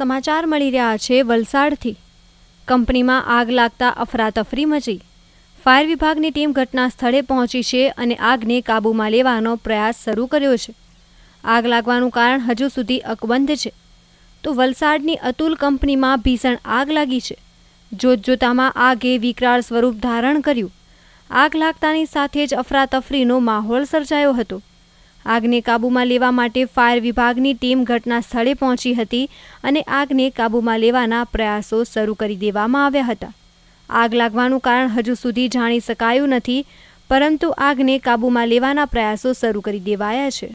સમાચાર મળી રહ્યા છે વલસાડથી કંપનીમાં આગ લાગતા અફરાતફરી મચી ફાયર વિભાગની ટીમ ઘટના સ્થળે પહોંચી છે અને આગને કાબૂમાં લેવાનો પ્રયાસ શરૂ કર્યો છે આગ લાગવાનું કારણ હજુ સુધી અકબંધ છે તો વલસાડની અતુલ કંપનીમાં ભીષણ આગ લાગી છે જોતજોતામાં આગે વિકરાળ સ્વરૂપ ધારણ કર્યું આગ લાગતાની સાથે જ અફરાતફરીનો માહોલ સર્જાયો હતો આગને કાબૂમાં લેવા માટે ફાયર વિભાગની ટીમ ઘટના સ્થળે પહોંચી હતી અને આગને કાબૂમાં લેવાના પ્રયાસો શરૂ કરી દેવામાં આવ્યા હતા આગ લાગવાનું કારણ હજુ સુધી જાણી શકાયું નથી પરંતુ આગને કાબૂમાં લેવાના પ્રયાસો શરૂ કરી દેવાયા છે